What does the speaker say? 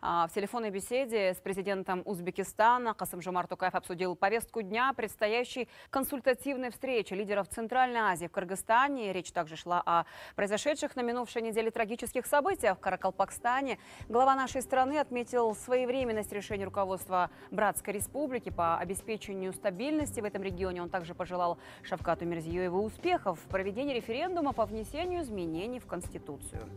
А, в телефонной беседе с президентом Узбекистана Касым-Жомар Тукаев обсудил повестку дня предстоящей консультативной встречи лидеров Центральной Азии в Кыргызстане. Речь также шла о произошедших на минувшей неделе трагических событиях в Каракалпакстане. Глава нашей страны отметил своевременность решения руководства Братской Республики по обеспечению стабильности в этом регионе. Он также пожелал Шавкату Мирзиёеву успехов в проведении референдума по внесению изменений в Конституцию.